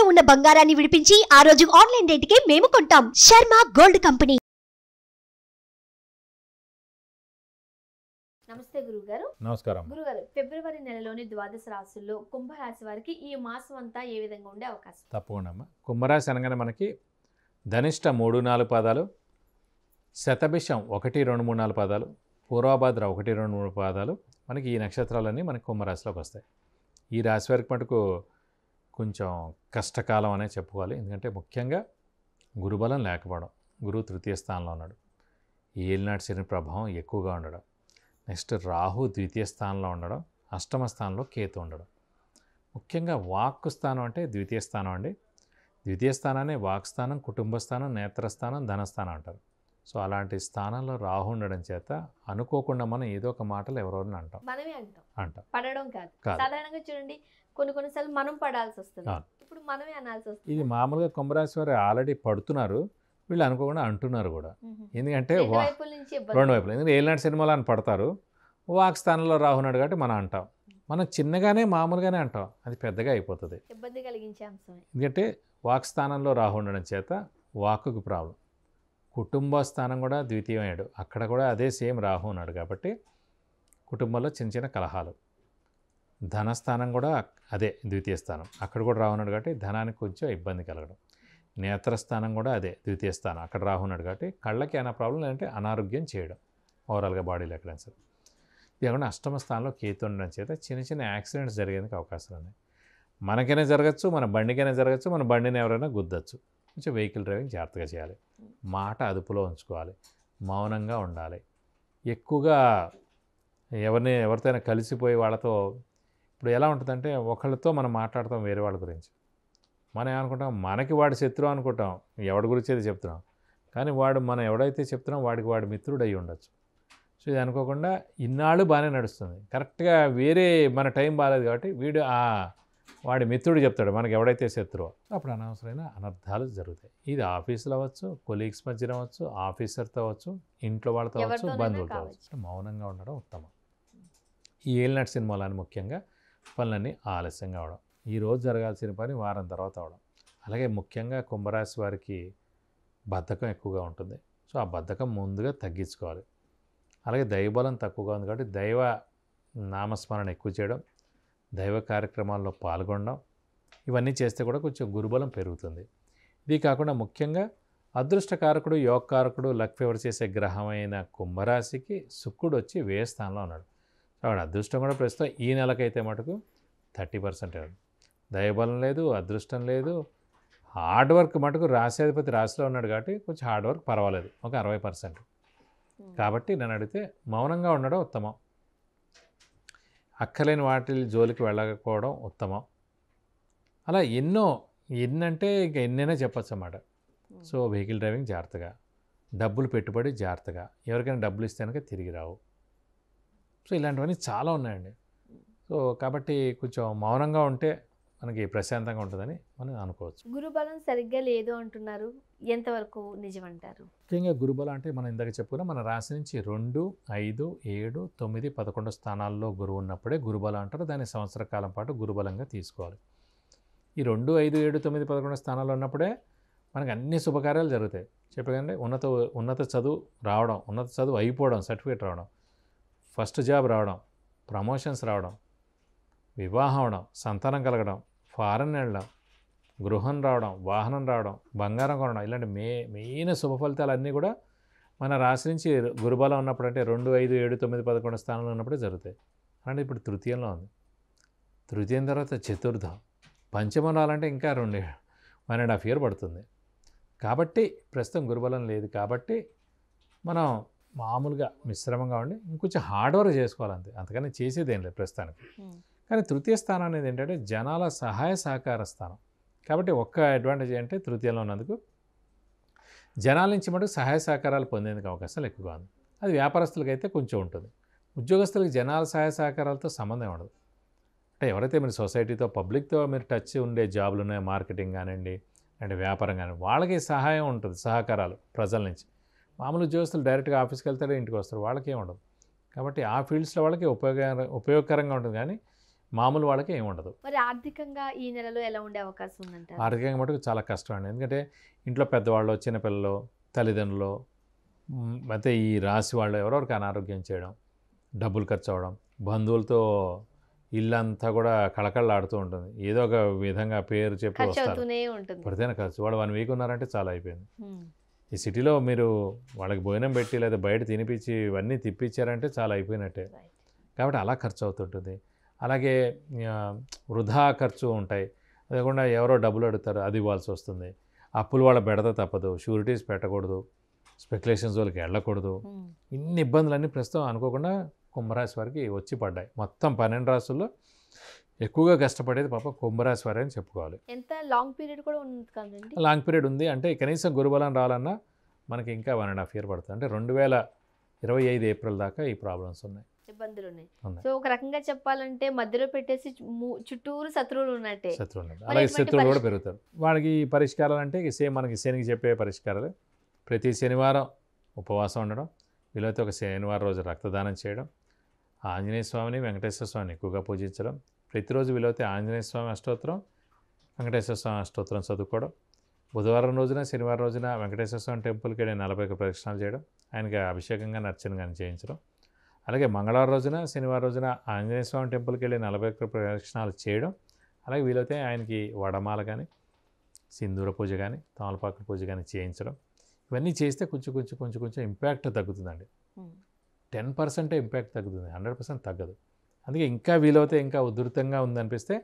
తాకట్టులో ఉన్న బంగారాన్ని విడిపించి ఆ రోజు ఆన్లైన్ రేటుకే మేము కొంటాం శర్మ గోల్డ్ కంపెనీ నమస్తే గురుగారు నమస్కారం గురుగారు ఫిబ్రవరి నెలలోని ద్వాదశ రాశుల్లో కుంభరాశి వారికి ఈ మాసం అంతా ఏ విధంగా ఉండే అవకాశం తప్పకుండా అమ్మా కుంభరాశి అనగానే మనకి ధనిష్ట మూడు నాలుగు పాదాలు శతభిషం ఒకటి రెండు మూడు నాలుగు పాదాలు పూర్వభాద్ర ఒకటి రెండు మూడు పాదాలు మనకి ఈ నక్షత్రాలన్నీ మనకి కుంభరాశిలోకి వస్తాయి ఈ రాశి వారికి మటుకు కొంచెం కష్టకాలం అనే చెప్పుకోవాలి ఎందుకంటే ముఖ్యంగా గురుబలం లేకపోవడం గురువు తృతీయ స్థానంలో ఉన్నాడు ఏలినాటి శని ప్రభావం ఎక్కువగా ఉండడం నెక్స్ట్ రాహు ద్వితీయ స్థానంలో ఉండడం అష్టమ స్థానంలో కేతు ఉండడం ముఖ్యంగా వాక్ స్థానం అంటే ద్వితీయ స్థానం అండి ద్వితీయ స్థానాన్ని వాక్ స్థానం కుటుంబ స్థానం నేత్రస్థానం ధనస్థానం అంటారు సో అలాంటి స్థానంలో రాహుండడం చేత అనుకోకుండా మనం ఏదో ఒక మాటలు ఎవరోని అంటాం మనమే అంటాం అంటాం పడడం కాదు సాధారణంగా చూడండి కొన్ని కొన్నిసార్లు మనం పడాల్సి వస్తుంది ఇప్పుడు మనమే అనాల్సి వస్తుంది ఇది మామూలుగా కుంభరాశి వారు ఆల్రెడీ పడుతున్నారు వీళ్ళు అనుకోకుండా అంటున్నారు కూడా ఎందుకంటే రెండు వైపులు ఎందుకంటే ఏలినాటి సినిమాలు అని పడతారు వాక్ స్థానంలో రాహున్నాడు కాబట్టి మనం అంటాం మనం చిన్నగానే మామూలుగానే అంటాం అది పెద్దగా అయిపోతుంది ఇబ్బంది కలిగించే అంశం ఎందుకంటే వాక్ స్థానంలో రాహుండడం ఉండడం చేత వాక్కు ప్రాబ్లం కుటుంబ స్థానం కూడా ద్వితీయమయ్యాడు అక్కడ కూడా అదే సేమ్ రాహు ఉన్నాడు కాబట్టి కుటుంబంలో చిన్న చిన్న కలహాలు ధనస్థానం కూడా అదే ద్వితీయ స్థానం అక్కడ కూడా రావున్నాడు కాబట్టి ధనానికి కొంచెం ఇబ్బంది కలగడం నేత్రస్థానం కూడా అదే ద్వితీయ స్థానం అక్కడ రాహున్నాడు కాబట్టి కళ్ళకి ఏమైనా ప్రాబ్లం లేదంటే అనారోగ్యం చేయడం ఓవరాల్గా బాడీలో ఎక్కడ సరే లేకుండా అష్టమ స్థానంలో కేతు ఉండడం చేత చిన్న చిన్న యాక్సిడెంట్స్ జరిగేందుకు అవకాశాలు ఉన్నాయి మనకైనా జరగచ్చు మన బండికైనా జరగచ్చు మన బండిని ఎవరైనా గుద్దచ్చు కొంచెం వెహికల్ డ్రైవింగ్ జాగ్రత్తగా చేయాలి మాట అదుపులో ఉంచుకోవాలి మౌనంగా ఉండాలి ఎక్కువగా ఎవరిని ఎవరితోనే కలిసిపోయి వాళ్ళతో ఇప్పుడు ఎలా ఉంటుందంటే ఒకళ్ళతో మనం మాట్లాడతాం వేరే వాళ్ళ గురించి మనం ఏమనుకుంటాం మనకి వాడి శత్రువు అనుకుంటాం ఎవడి గురించి అయితే చెప్తున్నాం కానీ వాడు మనం ఎవడైతే చెప్తున్నాం వాడికి వాడి మిత్రుడు అయి ఉండొచ్చు సో ఇది అనుకోకుండా ఇన్నాళ్ళు బాగానే నడుస్తుంది కరెక్ట్గా వేరే మన టైం బాగాలేదు కాబట్టి వీడు వాడి మిత్రుడు చెప్తాడు మనకి ఎవడైతే శత్రువు అప్పుడు అనవసరమైన అనర్థాలు జరుగుతాయి ఇది ఆఫీసులు అవ్వచ్చు కొలీగ్స్ మధ్యన అవ్వచ్చు ఆఫీసర్తో అవ్వచ్చు ఇంట్లో వాళ్ళతో అవ్వచ్చు బంధువులతో అవ్వచ్చు మౌనంగా ఉండడం ఉత్తమం ఈ ఏలినాటి సినిమాలని ముఖ్యంగా పనులన్నీ ఆలస్యంగా అవడం ఈరోజు జరగాల్సిన పని వారం తర్వాత అవడం అలాగే ముఖ్యంగా కుంభరాశి వారికి బద్ధకం ఎక్కువగా ఉంటుంది సో ఆ బద్ధకం ముందుగా తగ్గించుకోవాలి అలాగే దైవబలం తక్కువగా ఉంది కాబట్టి దైవ నామస్మరణ ఎక్కువ చేయడం దైవ కార్యక్రమాల్లో పాల్గొనడం ఇవన్నీ చేస్తే కూడా కొంచెం గురుబలం పెరుగుతుంది ఇది కాకుండా ముఖ్యంగా అదృష్టకారకుడు యోగకారకుడు లక్ ఫేవర్ చేసే అయిన కుంభరాశికి శుక్రుడు వచ్చి వేయ స్థానంలో ఉన్నాడు కాబట్టి అదృష్టం కూడా ప్రస్తుతం ఈ నెలకైతే మటుకు థర్టీ పర్సెంట్ దయబలం లేదు అదృష్టం లేదు హార్డ్ వర్క్ మటుకు రాశాధిపతి రాశిలో ఉన్నాడు కాబట్టి కొంచెం హార్డ్ వర్క్ పర్వాలేదు ఒక అరవై పర్సెంట్ కాబట్టి నన్ను అడిగితే మౌనంగా ఉండడం ఉత్తమం అక్కలేని వాటి జోలికి వెళ్ళకపోవడం ఉత్తమం అలా ఎన్నో ఎన్నంటే ఇంకా ఎన్నైనా చెప్పచ్చు అన్నమాట సో వెహికల్ డ్రైవింగ్ జాగ్రత్తగా డబ్బులు పెట్టుబడి జాగ్రత్తగా ఎవరికైనా డబ్బులు ఇస్తే కనుక తిరిగి రావు సో ఇలాంటివన్నీ చాలా ఉన్నాయండి సో కాబట్టి కొంచెం మౌనంగా ఉంటే మనకి ప్రశాంతంగా ఉంటుందని మనం అనుకోవచ్చు గురుబలం సరిగ్గా లేదు అంటున్నారు ఎంతవరకు నిజం అంటారు ముఖ్యంగా గురుబలం అంటే మనం ఇందాక చెప్పుకున్నా మన రాశి నుంచి రెండు ఐదు ఏడు తొమ్మిది పదకొండు స్థానాల్లో గురువు ఉన్నప్పుడే గురుబలం అంటారు దాన్ని సంవత్సర కాలం పాటు గురుబలంగా తీసుకోవాలి ఈ రెండు ఐదు ఏడు తొమ్మిది పదకొండు స్థానాల్లో ఉన్నప్పుడే మనకు అన్ని శుభకార్యాలు జరుగుతాయి చెప్పగానే ఉన్నత ఉన్నత చదువు రావడం ఉన్నత చదువు అయిపోవడం సర్టిఫికేట్ రావడం ఫస్ట్ జాబ్ రావడం ప్రమోషన్స్ రావడం వివాహం అవడం సంతానం కలగడం ఫారెన్ వెళ్ళడం గృహం రావడం వాహనం రావడం బంగారం కొనడం ఇలాంటి మే మెయిన్ శుభ అన్నీ కూడా మన రాశి నుంచి గురుబలం ఉన్నప్పుడు అంటే రెండు ఐదు ఏడు తొమ్మిది పదకొండు స్థానంలో ఉన్నప్పుడే జరుగుతాయి అంటే ఇప్పుడు తృతీయంలో ఉంది తృతీయం తర్వాత చతుర్థం పంచమం రావాలంటే ఇంకా రెండు వన్ అండ్ హాఫ్ ఇయర్ పడుతుంది కాబట్టి ప్రస్తుతం గురుబలం లేదు కాబట్టి మనం మామూలుగా మిశ్రమంగా ఉండి ఇంకొంచెం హార్డ్ వర్క్ చేసుకోవాలంతే అంతకని చేసేదేం లేదు ప్రస్తుతానికి కానీ తృతీయ స్థానం అనేది ఏంటంటే జనాల సహాయ సహకార స్థానం కాబట్టి ఒక్క అడ్వాంటేజ్ అంటే తృతీయంలో ఉన్నందుకు జనాల నుంచి మటుకు సహాయ సహకారాలు పొందేందుకు అవకాశాలు ఎక్కువగా ఉంది అది వ్యాపారస్తులకు అయితే కొంచెం ఉంటుంది ఉద్యోగస్తులకు జనాల సహాయ సహకారాలతో సంబంధం ఉండదు అంటే ఎవరైతే మీరు సొసైటీతో పబ్లిక్తో మీరు టచ్ ఉండే జాబులు ఉన్నాయి మార్కెటింగ్ కానివ్వండి అంటే వ్యాపారం కానీ వాళ్ళకి సహాయం ఉంటుంది సహకారాలు ప్రజల నుంచి మామూలు ఉద్యోగస్తులు డైరెక్ట్గా ఆఫీస్కి వెళ్తారు ఇంటికి వస్తారు వాళ్ళకే ఉండదు కాబట్టి ఆ ఫీల్డ్స్లో వాళ్ళకి ఉపయోగ ఉపయోగకరంగా ఉంటుంది కానీ మామూలు వాళ్ళకి ఏమి ఉండదు మరి ఆర్థికంగా ఈ నెలలో ఎలా ఉండే అవకాశం ఉందంటే ఆర్థికంగా మటుకు చాలా కష్టం అండి ఎందుకంటే ఇంట్లో పెద్దవాళ్ళు చిన్నపిల్లలు తల్లిదండ్రులు అయితే ఈ రాశి వాళ్ళు ఎవరెవరికి అనారోగ్యం చేయడం డబ్బులు ఖర్చు అవ్వడం బంధువులతో ఇల్లంతా కూడా కళకళలాడుతూ ఉంటుంది ఏదో ఒక విధంగా పేరు చెప్పి వస్తారు ఖర్చు వాడు వన్ వీక్ ఉన్నారంటే చాలా అయిపోయింది ఈ సిటీలో మీరు వాళ్ళకి భోజనం పెట్టి లేదా బయట తినిపించి ఇవన్నీ తిప్పించారంటే చాలా అయిపోయినట్టే కాబట్టి అలా ఖర్చు అవుతుంటుంది అలాగే వృధా ఖర్చు ఉంటాయి లేకుండా ఎవరో డబ్బులు అడుగుతారు అది ఇవ్వాల్సి వస్తుంది అప్పులు వాళ్ళ పెడత తప్పదు షూరిటీస్ పెట్టకూడదు స్పెక్యులేషన్స్ వాళ్ళకి వెళ్ళకూడదు ఇన్ని ఇబ్బందులన్నీ ప్రస్తుతం అనుకోకుండా కుంభరాశి వారికి వచ్చి పడ్డాయి మొత్తం పన్నెండు రాసుల్లో ఎక్కువగా కష్టపడేది పాప కుంభరాశి వారి అని చెప్పుకోవాలి ఎంత లాంగ్ పీరియడ్ కూడా ఉంది కదండి లాంగ్ పీరియడ్ ఉంది అంటే కనీసం గురుబలం రావాలన్నా మనకి ఇంకా వన్ అండ్ హాఫ్ ఇయర్ పడుతుంది అంటే రెండు వేల ఇరవై ఐదు ఏప్రిల్ దాకా ఈ ప్రాబ్లమ్స్ ఉన్నాయి ఇబ్బందులు ఉన్నాయి సో ఒక రకంగా చెప్పాలంటే మధ్యలో పెట్టేసి చుట్టూరు శత్రువులు ఉన్నట్టే అలాగే శత్రువులు కూడా పెరుగుతారు వాళ్ళకి పరిష్కారాలు అంటే సేమ్ మనకి శనికి చెప్పే పరిష్కారాలు ప్రతి శనివారం ఉపవాసం ఉండడం వీలైతే ఒక శనివారం రోజు రక్తదానం చేయడం ఆంజనేయ స్వామిని వెంకటేశ్వర స్వామిని ఎక్కువగా పూజించడం ప్రతిరోజు వీలైతే ఆంజనేయ స్వామి అష్టోత్తరం వెంకటేశ్వర స్వామి అష్టోత్తరం చదువుకోవడం బుధవారం రోజున శనివారం రోజున వెంకటేశ్వర స్వామి టెంపుల్కి వెళ్ళి నలభై ఒక ప్రదక్షిణాలు చేయడం ఆయనకి అభిషేకంగా నర్చన కానీ చేయించడం అలాగే మంగళవారం రోజున శనివారం రోజున ఆంజనేయ స్వామి టెంపుల్కి వెళ్ళి నలభై ఒక్క ప్రదక్షిణాలు చేయడం అలాగే వీలైతే ఆయనకి వడమాల కానీ సింధూర పూజ కానీ తామలపాకుల పూజ కానీ చేయించడం ఇవన్నీ చేస్తే కొంచెం కొంచెం కొంచెం కొంచెం ఇంపాక్ట్ తగ్గుతుందండి టెన్ పర్సెంటే ఇంపాక్ట్ తగ్గుతుంది హండ్రెడ్ పర్సెంట్ తగ్గదు అందుకే ఇంకా వీలైతే ఇంకా ఉధృతంగా ఉందనిపిస్తే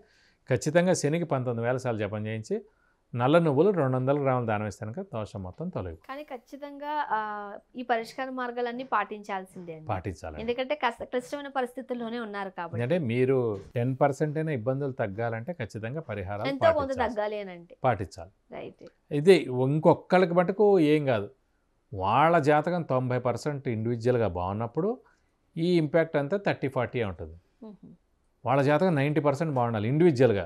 ఖచ్చితంగా శనికి పంతొమ్మిది వేల సార్లు జపం చేయించి నల్ల నువ్వులు రెండు వందల గ్రాములు దానం ఇస్తాను కనుక దోషం మొత్తం తొలగి కానీ ఖచ్చితంగా ఈ పరిష్కార మార్గాలన్నీ పాటించాల్సిందే పాటించాలి ఎందుకంటే క్లిష్టమైన పరిస్థితుల్లోనే ఉన్నారు కాబట్టి అంటే మీరు టెన్ పర్సెంట్ అయినా ఇబ్బందులు తగ్గాలంటే ఖచ్చితంగా పరిహారం ఎంతో కొంత తగ్గాలి అని అంటే పాటించాలి రైట్ ఇది ఇంకొక్కళ్ళకి మటుకు ఏం కాదు వాళ్ళ జాతకం తొంభై పర్సెంట్ ఇండివిజువల్గా బాగున్నప్పుడు ఈ ఇంపాక్ట్ అంతా థర్టీ ఫార్టీ ఉంటుంది వాళ్ళ జాతకం నైంటీ పర్సెంట్ బాగుండాలి ఇండివిజువల్గా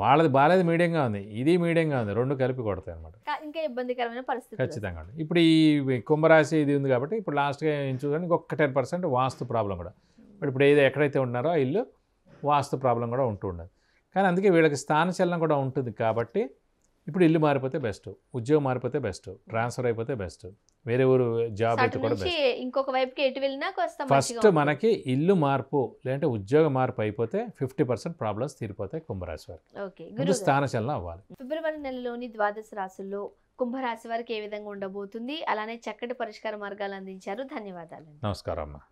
వాళ్ళది బాగాలేదు మీడియంగా ఉంది ఇది మీడియంగా ఉంది రెండు కలిపి కొడతాయి అనమాట ఇంకా ఇబ్బందికరమైన పరిస్థితి ఖచ్చితంగా ఇప్పుడు ఈ కుంభరాశి ఇది ఉంది కాబట్టి ఇప్పుడు లాస్ట్గా ఎంచుకొని ఒక్క టెన్ పర్సెంట్ వాస్తు ప్రాబ్లం కూడా ఇప్పుడు ఏదో ఎక్కడైతే ఉన్నారో ఆ ఇల్లు వాస్తు ప్రాబ్లం కూడా ఉంటూ ఉండదు కానీ అందుకే వీళ్ళకి స్థాన చలనం కూడా ఉంటుంది కాబట్టి ఇప్పుడు ఇల్లు మారిపోతే బెస్ట్ ఉద్యోగం మారిపోతే బెస్ట్ ట్రాన్స్ఫర్ అయిపోతే బెస్ట్ వేరే ఊరు జాబ్ అయితే కూడా ఇంకొక వైపుకి ఎటు వెళ్ళినా ఫస్ట్ మనకి ఇల్లు మార్పు లేదంటే ఉద్యోగ మార్పు అయిపోతే ఫిఫ్టీ పర్సెంట్ ప్రాబ్లమ్స్ తీరిపోతాయి కుంభరాశి వారికి ఓకే స్థానచలనం అవ్వాలి ఫిబ్రవరి నెలలోని ద్వాదశ రాశుల్లో కుంభరాశి వారికి ఏ విధంగా ఉండబోతుంది అలానే చక్కటి పరిష్కార మార్గాలు అందించారు ధన్యవాదాలు నమస్కారం అమ్మా